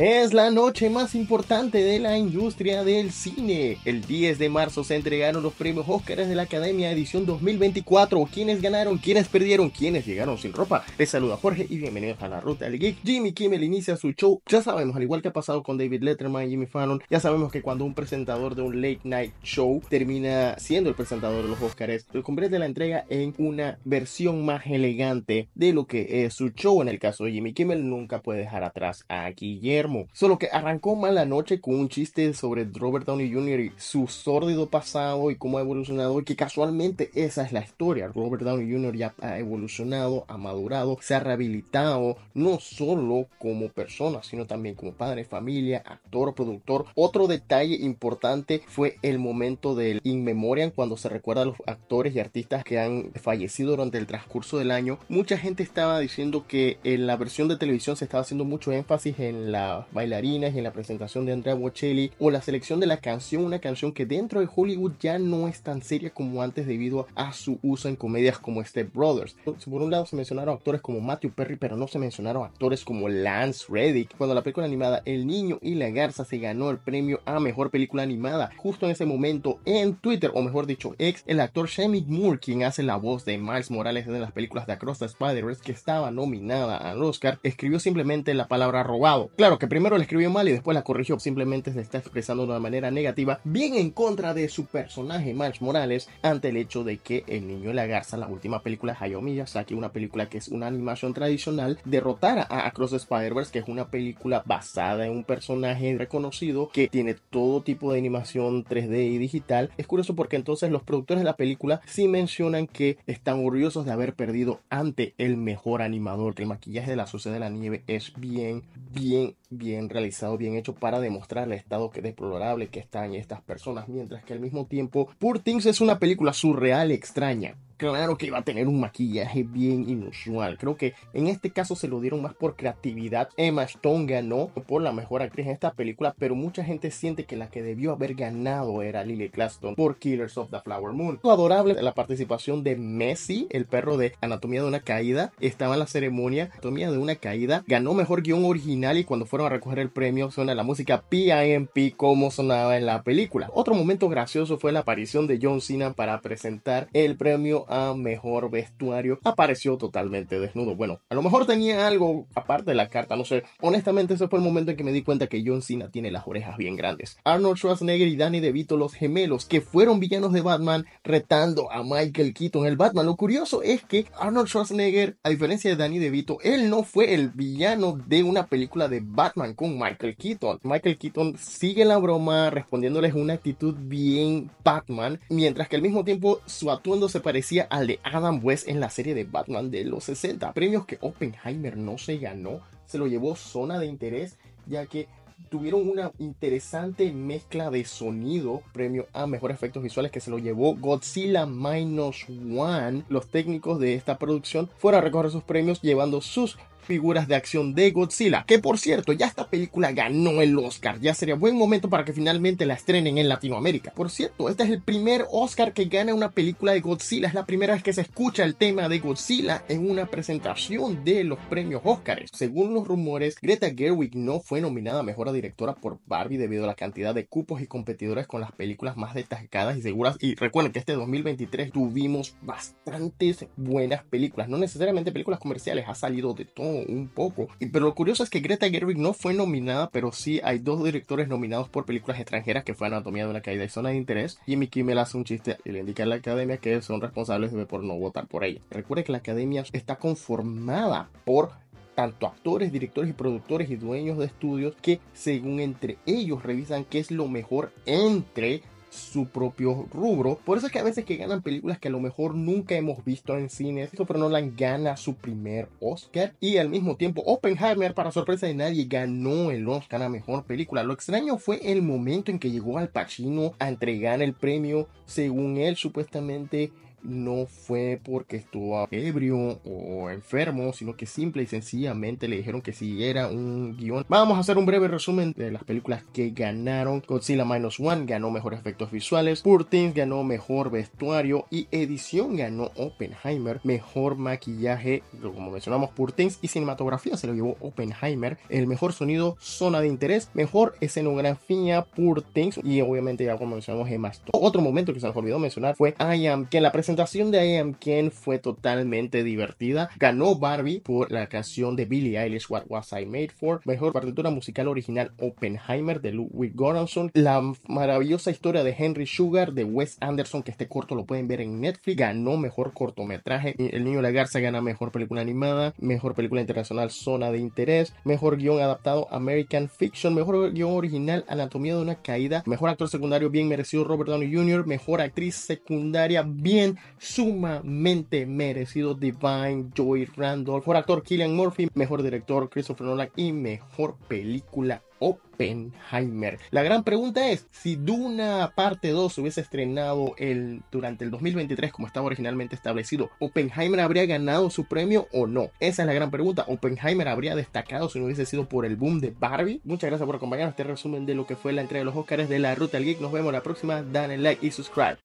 Es la noche más importante de la industria del cine. El 10 de marzo se entregaron los premios Óscar de la Academia Edición 2024. ¿Quiénes ganaron, ¿Quiénes perdieron, ¿Quiénes llegaron sin ropa. Les saluda Jorge y bienvenidos a la Ruta del Geek. Jimmy Kimmel inicia su show. Ya sabemos, al igual que ha pasado con David Letterman y Jimmy Fallon, ya sabemos que cuando un presentador de un late night show termina siendo el presentador de los Óscares, de la entrega en una versión más elegante de lo que es su show. En el caso de Jimmy Kimmel, nunca puede dejar atrás a Guillermo Solo que arrancó mal la noche con un chiste sobre Robert Downey Jr. y su sórdido pasado y cómo ha evolucionado. Y que casualmente esa es la historia. Robert Downey Jr. ya ha evolucionado, ha madurado, se ha rehabilitado, no solo como persona, sino también como padre, familia, actor, productor. Otro detalle importante fue el momento del In Memoriam cuando se recuerda a los actores y artistas que han fallecido durante el transcurso del año. Mucha gente estaba diciendo que en la versión de televisión se estaba haciendo mucho énfasis en la bailarinas y en la presentación de Andrea Bocelli o la selección de la canción, una canción que dentro de Hollywood ya no es tan seria como antes debido a su uso en comedias como Step Brothers. Por un lado se mencionaron actores como Matthew Perry, pero no se mencionaron actores como Lance Reddick. Cuando la película animada El Niño y la Garza se ganó el premio a Mejor Película Animada, justo en ese momento en Twitter, o mejor dicho, ex, el actor Shemmy Moore, quien hace la voz de Miles Morales en las películas de Across the Spider-Verse que estaba nominada al Oscar, escribió simplemente la palabra robado. Claro, que primero la escribió mal y después la corrigió, simplemente se está expresando de una manera negativa, bien en contra de su personaje Marsh Morales, ante el hecho de que El Niño de la Garza, la última película de Hayao Miyazaki, una película que es una animación tradicional, derrotara a Across the Spider-Verse, que es una película basada en un personaje reconocido que tiene todo tipo de animación 3D y digital. Es curioso porque entonces los productores de la película sí mencionan que están orgullosos de haber perdido ante el mejor animador. Que El maquillaje de la Sociedad de la Nieve es bien, bien bien realizado, bien hecho para demostrar el estado deplorable que están estas personas, mientras que al mismo tiempo Poor Things es una película surreal extraña claro que iba a tener un maquillaje bien inusual. Creo que en este caso se lo dieron más por creatividad. Emma Stone ganó por la mejor actriz en esta película, pero mucha gente siente que la que debió haber ganado era Lily Claston. por Killers of the Flower Moon. Adorable la participación de Messi, el perro de Anatomía de una Caída, estaba en la ceremonia Anatomía de una Caída, ganó mejor guión original y cuando fueron a recoger el premio suena la música PIMP como sonaba en la película. Otro momento gracioso fue la aparición de John Cena para presentar el premio a mejor vestuario, apareció totalmente desnudo. Bueno, a lo mejor tenía algo aparte de la carta, no sé. Honestamente, ese fue el momento en que me di cuenta que John Cena tiene las orejas bien grandes. Arnold Schwarzenegger y Danny DeVito, los gemelos, que fueron villanos de Batman, retando a Michael Keaton, el Batman. Lo curioso es que Arnold Schwarzenegger, a diferencia de Danny DeVito, él no fue el villano de una película de Batman con Michael Keaton. Michael Keaton sigue la broma respondiéndoles una actitud bien Batman, mientras que al mismo tiempo su atuendo se parecía al de Adam West en la serie de Batman de los 60, premios que Oppenheimer no se ganó, se lo llevó zona de interés, ya que tuvieron una interesante mezcla de sonido, premio a mejores efectos visuales que se lo llevó Godzilla Minus One. Los técnicos de esta producción fueron a recoger sus premios llevando sus figuras de acción de Godzilla. Que por cierto, ya esta película ganó el Oscar. Ya sería buen momento para que finalmente la estrenen en Latinoamérica. Por cierto, este es el primer Oscar que gana una película de Godzilla. Es la primera vez que se escucha el tema de Godzilla en una presentación de los premios Oscars. Según los rumores, Greta Gerwig no fue nominada a mejora directora por Barbie debido a la cantidad de cupos y competidores con las películas más destacadas y seguras. Y recuerden que este 2023 tuvimos bastantes buenas películas, no necesariamente películas comerciales, ha salido de todo un poco. Pero lo curioso es que Greta Gerwig no fue nominada, pero sí hay dos directores nominados por películas extranjeras que fue Anatomía de una caída y Zona de Interés. y Jimmy Kimmel hace un chiste y le indica a la academia que son responsables de por no votar por ella. recuerde que la academia está conformada por tanto actores, directores y productores y dueños de estudios que según entre ellos revisan qué es lo mejor entre su propio rubro. Por eso es que a veces que ganan películas que a lo mejor nunca hemos visto en cines. Christopher Nolan gana su primer Oscar y al mismo tiempo Oppenheimer, para sorpresa de nadie, ganó el Oscar a Mejor Película. Lo extraño fue el momento en que llegó Al Pacino a entregar el premio, según él supuestamente no fue porque estuvo ebrio o enfermo, sino que simple y sencillamente le dijeron que sí era un guión. Vamos a hacer un breve resumen de las películas que ganaron. Godzilla Minus One ganó mejores efectos visuales, Poor ganó mejor vestuario y edición ganó Oppenheimer, mejor maquillaje, como mencionamos, Poor y cinematografía se lo llevó Oppenheimer, el mejor sonido, zona de interés, mejor escenografía, Poor Things y obviamente ya como mencionamos, más Otro momento que se nos olvidó mencionar fue I Am, que en la presentación presentación de I Am Ken fue totalmente divertida. Ganó Barbie por la canción de Billie Eilish What Was I Made For, mejor partitura musical original Oppenheimer de Ludwig Göransson, la maravillosa historia de Henry Sugar de Wes Anderson, que este corto lo pueden ver en Netflix, ganó mejor cortometraje. El Niño de la Garza gana mejor película animada, mejor película internacional Zona de Interés, mejor guión adaptado American Fiction, mejor guión original Anatomía de una Caída, mejor actor secundario bien merecido Robert Downey Jr., mejor actriz secundaria bien sumamente merecido Divine Joy Randolph, mejor actor Killian Murphy, mejor director Christopher Nolan y mejor película Oppenheimer. La gran pregunta es, si Duna parte 2 hubiese estrenado el, durante el 2023 como estaba originalmente establecido, ¿Oppenheimer habría ganado su premio o no? Esa es la gran pregunta. ¿Oppenheimer habría destacado si no hubiese sido por el boom de Barbie? Muchas gracias por acompañarnos. Este resumen de lo que fue la entrega de los Oscars de la Ruta al Geek. Nos vemos la próxima. Dale like y subscribe.